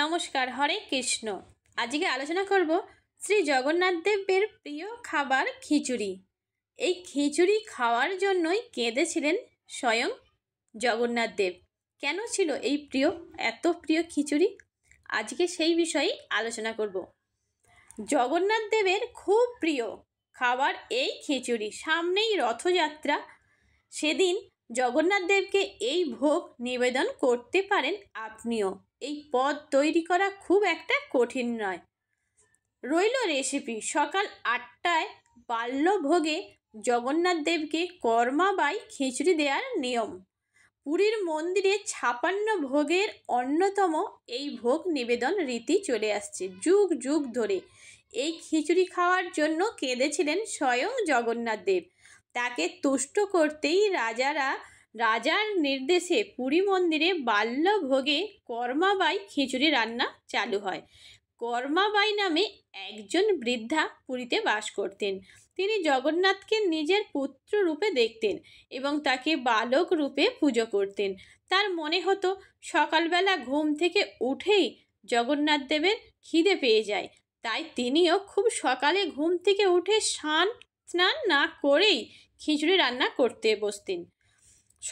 নমস্কার হরে কৃষ্ণ আজকে আলোচনা করব শ্রী জগন্নাথ দেবের প্রিয় খাবার খিচুড়ি এই খিচুড়ি খাওয়ার জন্যই কেঁদেছিলেন স্বয়ং জগন্নাথ দেব কেন ছিল এই প্রিয় এত প্রিয় খিচুড়ি আজকে সেই বিষয়ে আলোচনা করব জগন্নাথ দেবের খুব প্রিয় খাবার এই খিচুড়ি সামনেই রথযাত্রা সেদিন জগন্নাথ দেবকে এই ভোগ নিবেদন করতে পারেন আপনিও এই পদ তৈরি করা খুব একটা কঠিন নয় রইল রেসিপি সকাল আটটায় বাল্যভোগে জগন্নাথ দেবকে কর্মাবাই খিচুড়ি দেওয়ার নিয়ম পুরীর মন্দিরে ছাপান্ন ভোগের অন্যতম এই ভোগ নিবেদন রীতি চলে আসছে যুগ যুগ ধরে এই খিচুড়ি খাওয়ার জন্য কেঁদেছিলেন স্বয়ং জগন্নাথ দেব তাকে তুষ্ট করতেই রাজারা রাজার নির্দেশে পুরী মন্দিরে বাল্যভোগে কর্মাবাই খিচুড়ি রান্না চালু হয় কর্মাবাই নামে একজন বৃদ্ধা পুরীতে বাস করতেন তিনি জগন্নাথকে নিজের পুত্র রূপে দেখতেন এবং তাকে বালক রূপে পুজো করতেন তার মনে হতো সকালবেলা ঘুম থেকে উঠেই জগন্নাথ দেবের খিদে পেয়ে যায় তাই তিনিও খুব সকালে ঘুম থেকে উঠে স্নান স্নান না করেই খিচুড়ি রান্না করতে বসতেন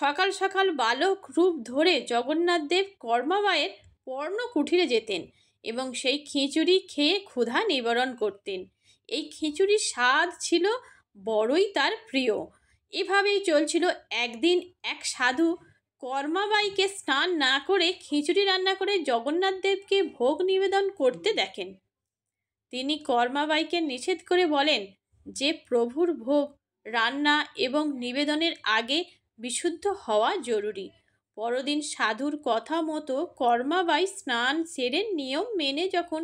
সকাল সকাল বালক রূপ ধরে জগন্নাথদেব কর্মাবায়ের পর্ণ কুঠিরে যেতেন এবং সেই খিচুড়ি খেয়ে ক্ষুধা নিবারণ করতেন এই খিচুড়ির স্বাদ ছিল বড়ই তার প্রিয় এভাবেই চলছিল একদিন এক সাধু কর্মাবাইকে স্নান না করে খিচুড়ি রান্না করে জগন্নাথদেবকে ভোগ নিবেদন করতে দেখেন তিনি কর্মাবাইকে নিষেধ করে বলেন যে প্রভুর ভোগ রান্না এবং নিবেদনের আগে বিশুদ্ধ হওয়া জরুরি পরদিন সাধুর কথা মতো কর্মাবাই স্নান সেরে নিয়ম মেনে যখন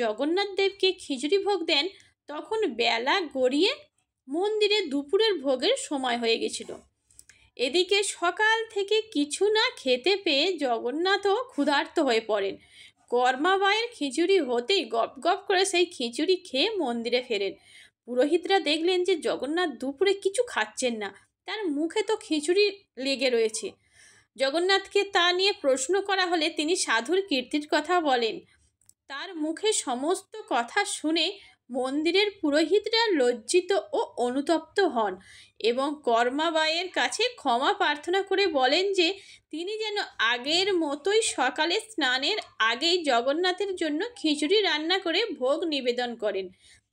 জগন্নাথ দেবকে খিচুড়ি ভোগ দেন তখন বেলা গড়িয়ে মন্দিরে দুপুরের ভোগের সময় হয়ে গেছিল এদিকে সকাল থেকে কিছু না খেতে পেয়ে জগন্নাথও ক্ষুধার্ত হয়ে পড়েন কর্মাবায়ের খিচুড়ি হতেই গপ গপ করে সেই খিচুড়ি খেয়ে মন্দিরে ফেরেন পুরোহিতরা দেখলেন যে জগন্নাথ দুপুরে কিছু খাচ্ছেন না তার মুখে তো খিচুড়ি লেগে রয়েছে জগন্নাথকে তা নিয়ে প্রশ্ন করা হলে তিনি সাধুর কীর্তির কথা বলেন তার মুখে সমস্ত কথা শুনে মন্দিরের পুরোহিতরা লজ্জিত ও অনুতপ্ত হন এবং কর্মাবায়ের কাছে ক্ষমা প্রার্থনা করে বলেন যে তিনি যেন আগের মতোই সকালে স্নানের আগেই জগন্নাথের জন্য খিচুড়ি রান্না করে ভোগ নিবেদন করেন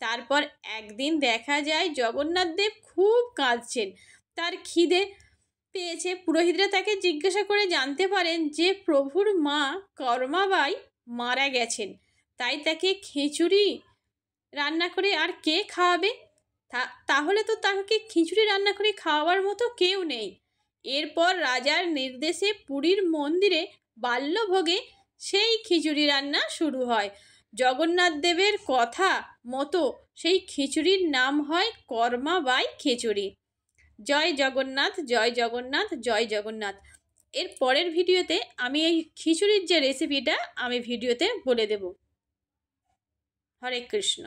তারপর একদিন দেখা যায় জগন্নাথ দেব খুব কাঁদছেন তার খিদে পেয়েছে পুরোহিতরা তাকে জিজ্ঞাসা করে জানতে পারেন যে প্রভুর মা কর্মাবাই মারা গেছেন তাই তাকে খিচুড়ি রান্না করে আর কে খাওয়াবে তাহলে তো তাকে খিচুড়ি রান্না করে খাওয়ার মতো কেউ নেই এরপর রাজার নির্দেশে পুরীর মন্দিরে বাল্যভোগে সেই খিচুড়ি রান্না শুরু হয় জগন্নাথ দেবের কথা মতো সেই খিচুড়ির নাম হয় কর্মাবাই খিচুড়ি জয় জগন্নাথ জয় জগন্নাথ জয় জগন্নাথ এর পরের ভিডিওতে আমি এই খিচুড়ির যে রেসিপিটা আমি ভিডিওতে বলে দেব হরে কৃষ্ণ